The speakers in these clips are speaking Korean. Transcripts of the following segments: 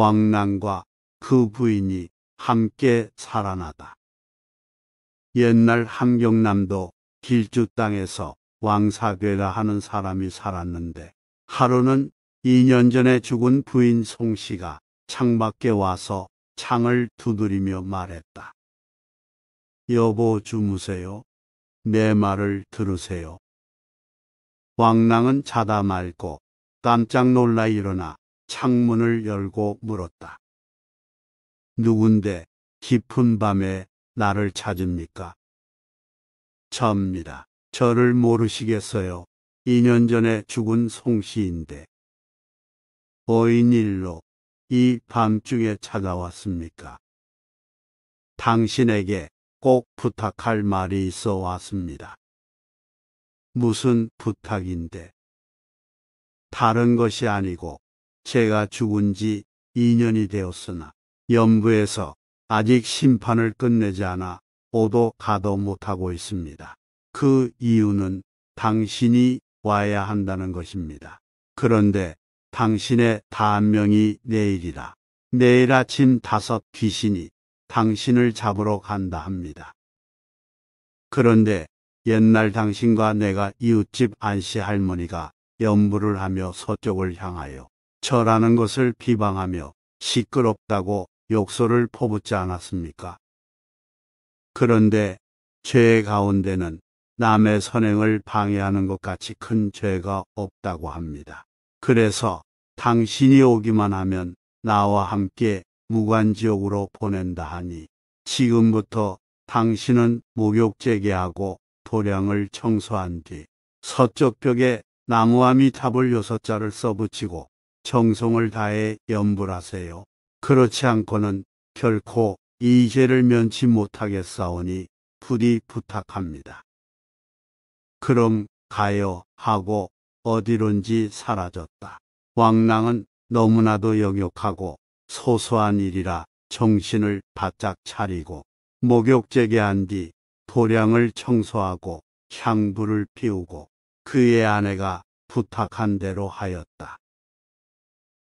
왕랑과 그 부인이 함께 살아나다. 옛날 함경남도 길주 땅에서 왕사괴라 하는 사람이 살았는데 하루는 2년 전에 죽은 부인 송씨가 창밖에 와서 창을 두드리며 말했다. 여보 주무세요. 내 말을 들으세요. 왕랑은 자다 말고 깜짝 놀라 일어나 창문을 열고 물었다. 누군데 깊은 밤에 나를 찾습니까? 저입니다. 저를 모르시겠어요. 2년 전에 죽은 송씨인데. 어인 일로 이 밤중에 찾아왔습니까? 당신에게 꼭 부탁할 말이 있어 왔습니다. 무슨 부탁인데? 다른 것이 아니고 제가 죽은 지 2년이 되었으나 연부에서 아직 심판을 끝내지 않아 오도 가도 못하고 있습니다. 그 이유는 당신이 와야 한다는 것입니다. 그런데 당신의 단명이 내일이라. 내일 아침 다섯 귀신이 당신을 잡으러 간다 합니다. 그런데 옛날 당신과 내가 이웃집 안씨 할머니가 연부를 하며 서쪽을 향하여 저라는 것을 비방하며 시끄럽다고 욕설을 퍼붓지 않았습니까? 그런데 죄의 가운데는 남의 선행을 방해하는 것 같이 큰 죄가 없다고 합니다. 그래서 당신이 오기만 하면 나와 함께 무관지옥으로 보낸다 하니 지금부터 당신은 목욕 재개하고 도량을 청소한 뒤 서쪽 벽에 나무아미 탑을 여섯 자를 써붙이고 정성을 다해 염불하세요. 그렇지 않고는 결코 이 죄를 면치 못하겠사오니 부디 부탁합니다. 그럼 가요 하고 어디론지 사라졌다. 왕랑은 너무나도 역하고 소소한 일이라 정신을 바짝 차리고 목욕제게 한뒤 도량을 청소하고 향불을 피우고 그의 아내가 부탁한 대로 하였다.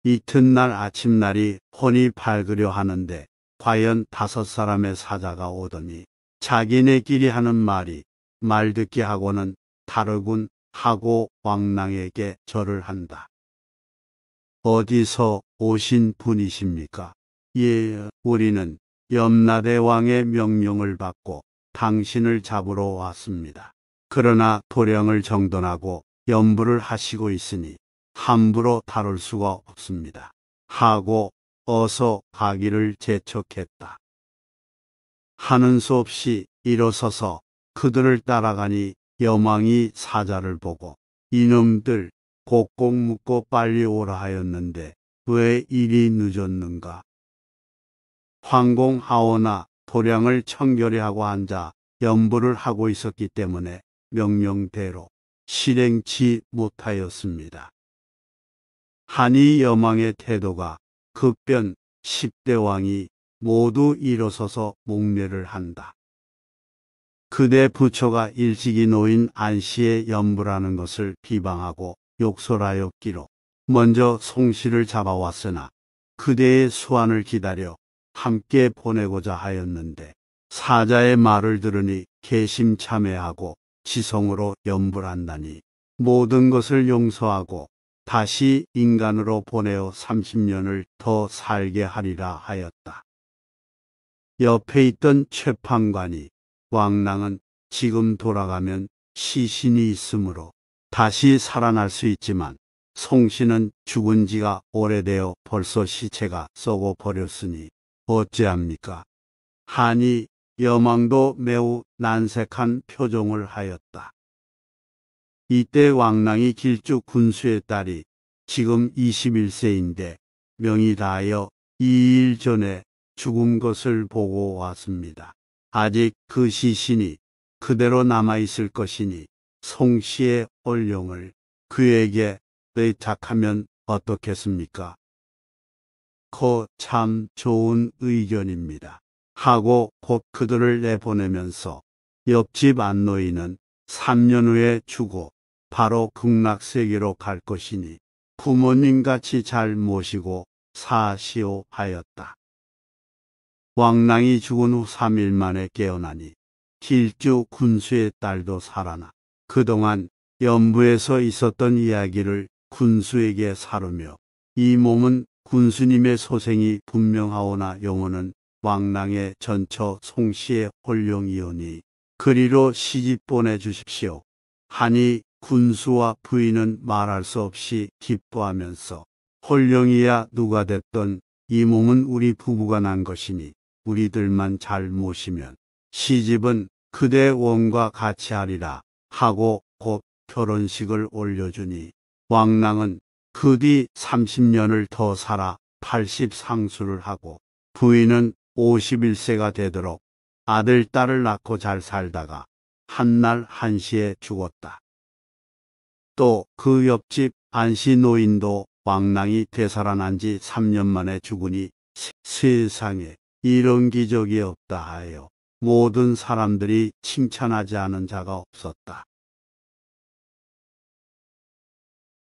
이튿날 아침날이 혼이 밝으려 하는데 과연 다섯 사람의 사자가 오더니 자기네끼리 하는 말이 말 듣기 하고는 다르군 하고 왕랑에게 절을 한다. 어디서 오신 분이십니까? 예, 우리는 염라대 왕의 명령을 받고 당신을 잡으러 왔습니다. 그러나 도량을 정돈하고 염불을 하시고 있으니 함부로 다룰 수가 없습니다. 하고 어서 가기를 재촉했다. 하는 수 없이 일어서서 그들을 따라가니 여망이 사자를 보고 이놈들 곡곡 묻고 빨리 오라 하였는데 왜 일이 늦었는가. 황공 하오나 도량을 청결히하고 앉아 연부를 하고 있었기 때문에 명령대로 실행치 못하였습니다. 한이 여망의 태도가 급변 10대 왕이 모두 일어서서 목례를 한다. 그대 부처가 일찍이 노인 안씨의 연부라는 것을 비방하고 욕설하였기로 먼저 송씨를 잡아왔으나 그대의 수환을 기다려 함께 보내고자 하였는데 사자의 말을 들으니 개심참회하고 지성으로 연불한다니 모든 것을 용서하고 다시 인간으로 보내어 30년을 더 살게 하리라 하였다. 옆에 있던 최판관이 왕랑은 지금 돌아가면 시신이 있으므로 다시 살아날 수 있지만 송씨는 죽은 지가 오래되어 벌써 시체가 썩어 버렸으니 어찌합니까? 하니 여망도 매우 난색한 표정을 하였다. 이때 왕랑이 길쭉 군수의 딸이 지금 21세인데 명이 다하여 2일 전에 죽은 것을 보고 왔습니다. 아직 그 시신이 그대로 남아있을 것이니 송 씨의 얼령을 그에게 의착하면 어떻겠습니까? 거 참 좋은 의견입니다. 하고 곧 그들을 내보내면서 옆집 안노인은 3년 후에 죽어 바로 극락세계로 갈 것이니 부모님같이 잘 모시고 사시오 하였다. 왕랑이 죽은 후 3일 만에 깨어나니 길주 군수의 딸도 살아나 그동안 연부에서 있었던 이야기를 군수에게 사르며 이 몸은 군수님의 소생이 분명하오나 영혼은 왕랑의 전처 송씨의 홀령이오니 그리로 시집 보내주십시오. 하니 군수와 부인은 말할 수 없이 기뻐하면서 홀령이야 누가 됐던 이 몸은 우리 부부가 난 것이니 우리들만 잘 모시면 시집은 그대 원과 같이 하리라 하고 곧 결혼식을 올려주니 왕랑은 그 뒤 30년을 더 살아 80상수를 하고 부인은 51세가 되도록 아들 딸을 낳고 잘 살다가 한날 한시에 죽었다. 또그 옆집 안씨 노인도 왕랑이 되살아난 지 3년 만에 죽으니 세상에 이런 기적이 없다 하여 모든 사람들이 칭찬하지 않은 자가 없었다.